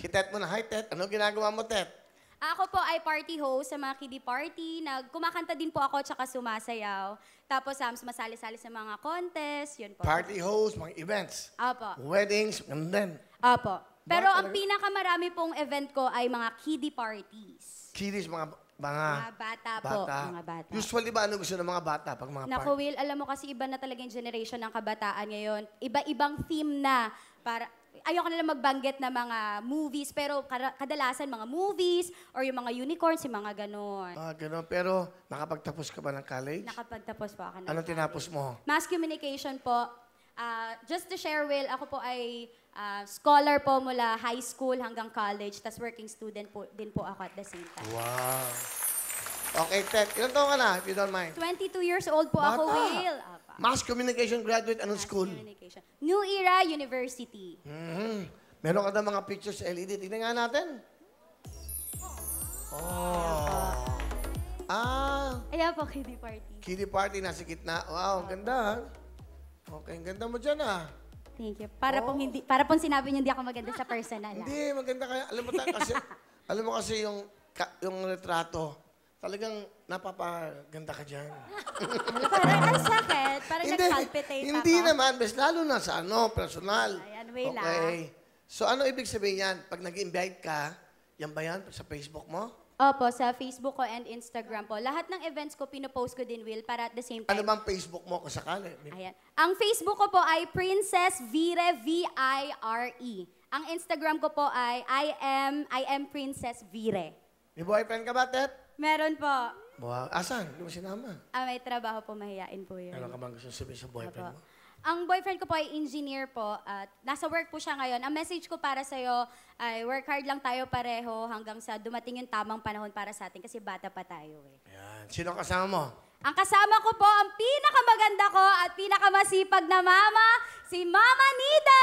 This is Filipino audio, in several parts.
Si Tet muna. Hi, Tet. Ano ginagawa mo, Tet? Ako po ay party host sa mga kiddie party. Nag kumakanta din po ako tsaka sumasayaw. Tapos um, masali sali sa mga contest. Yun po. Party host, mga events. Opo. Weddings, and then... Opo. Pero ang pinakamarami pong event ko ay mga kiddie parties. Kiddies, mga... Mga, Mga bata, po. Mga bata. Usually ba ano gusto ng mga bata pag mga Naku, Will, alam mo kasi iba na talaga yung generation ng kabataan ngayon. Iba-ibang theme na. Para, ayoko na lang magbanggit na mga movies, pero kadalasan mga movies or yung mga unicorns, yung mga ganon. Ah, ganon. Pero nakapagtapos ka ba ng college? Nakapagtapos po ako ng Anong tinapos mo? Mass communication po. Uh, just to share, Will, ako po ay uh, scholar po mula high school hanggang college, tas working student po, din po ako at the same time. Wow. Okay, Ted. Ilan taon ka na, if you don't mind? 22 years old po Bata. ako, Will. Opo. Ah, pa. Mass Communication graduate, anong Mass school? Communication. New Era University. Mhm. Meron ka na mga pictures sa LED. Tingnan nga natin. Oh. Ah, Ayan po, kiddie party. kiddie party nasa gitna. Wow, ang ganda. ha? Okay, ang ganda mo dyan ha. Thank you. Para pong hindi para pong sinabi niyo hindi ako maganda sa personal. Hindi, maganda kaya. Alam mo ta, kasi, alam mo kasi yung, ka- yung retrato, Talagang napapaganda ka dyan. Ano parang ang sakit. Parang hindi, nag-palpitate Hindi naman, bes, lalo na sa ano, personal. Ayan, way lang. Okay. So ano ibig sabihin yan? Pag nag-invite ka, yan ba yan sa Facebook mo? Opo, sa Facebook ko and Instagram po. Lahat ng events ko, pinopost ko din, Will, para at the same ano time. Ano bang Facebook mo kung sakali? Ayan. Ang Facebook ko po ay Princess Vire, V-I-R-E. Ang Instagram ko po ay I am, I am Princess Vire. May boyfriend ka ba, Tet? Meron po. Wow. Asan? Hindi mo sinama. Ah, may trabaho po, mahihain po yun. Ano ka bang gusto sabihin sa boyfriend Opo. mo? Ang boyfriend ko po ay engineer po at nasa work po siya ngayon. Ang message ko para sa iyo ay work hard lang tayo pareho hanggang sa dumating yung tamang panahon para sa atin kasi bata pa tayo eh. Yan. Sino ang kasama mo? Ang kasama ko po, ang pinakamaganda ko at pinakamasipag na mama, si Mama Nida!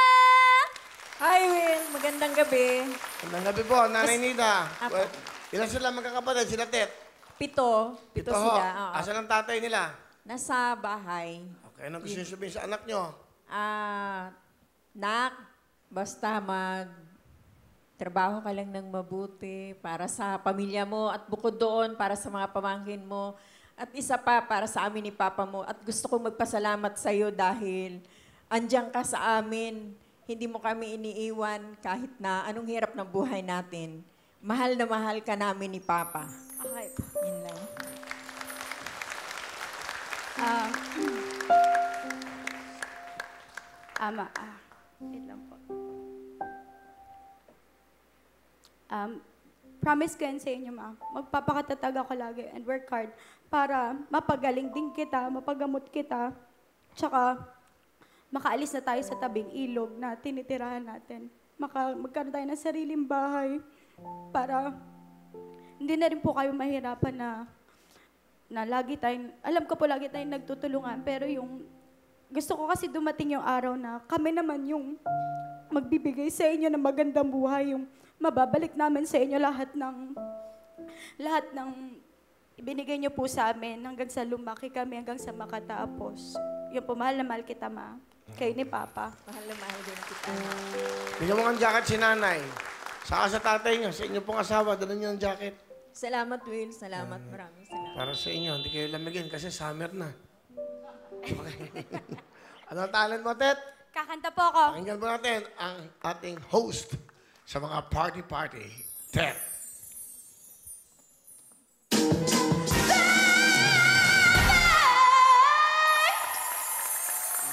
Hi, Will. Magandang gabi. Magandang gabi po, Nanay Nida. Apo. Well, Ilan sila magkakapatid? Sila Tet? Pito. Pito, Pito sila. oo. Asan ang tatay nila? Nasa bahay. Okay, anong gusto niyo sa anak niyo? Ah, nak, basta mag trabaho ka lang ng mabuti para sa pamilya mo at bukod doon para sa mga pamangkin mo. At isa pa para sa amin ni Papa mo. At gusto kong magpasalamat sa iyo dahil andyan ka sa amin. Hindi mo kami iniiwan kahit na anong hirap ng buhay natin. Mahal na mahal ka namin ni Papa. Okay, yun lang. Ah, ama, ah, wait lang po. Um, promise ko yan sa inyo, ma. Magpapakatatag ako lagi and work hard para mapagaling din kita, mapagamot kita, tsaka makaalis na tayo sa tabing ilog na tinitirahan natin. Maka, magkaroon tayo ng sariling bahay para hindi na rin po kayo mahirapan na na lagi tayong, alam ko po lagi tayong nagtutulungan, pero yung gusto ko kasi dumating yung araw na kami naman yung magbibigay sa inyo ng magandang buhay, yung mababalik namin sa inyo lahat ng lahat ng ibinigay niyo po sa amin hanggang sa lumaki kami, hanggang sa makatapos. Yung po, mahal na mahal kita, ma. Kayo ni Papa. Mahal na mahal din kita. Bigyan mo ang jacket si Nanay. Saka sa tatay niyo, sa inyo pong asawa, dala niyo ng jacket. Salamat, Will. Salamat. Maraming salamat. Para sa inyo, hindi kayo lamigin kasi summer na. ano talent mo, Tet? Kakanta po ako. Pakinggan po natin ang ating host sa mga party-party, Tet.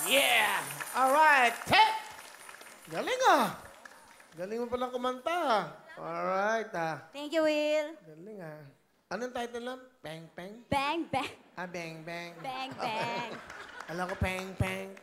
Yeah! All right, Tet! Galing ah! Galing mo palang kumanta, ha? Ah. Alright, ha? Ah. Thank you, Will. Galing, ha? Ah. Anong title lang? Bang, bang? Bang, bang. Ah, bang, bang. Bang, bang. Alam ko, bang, bang.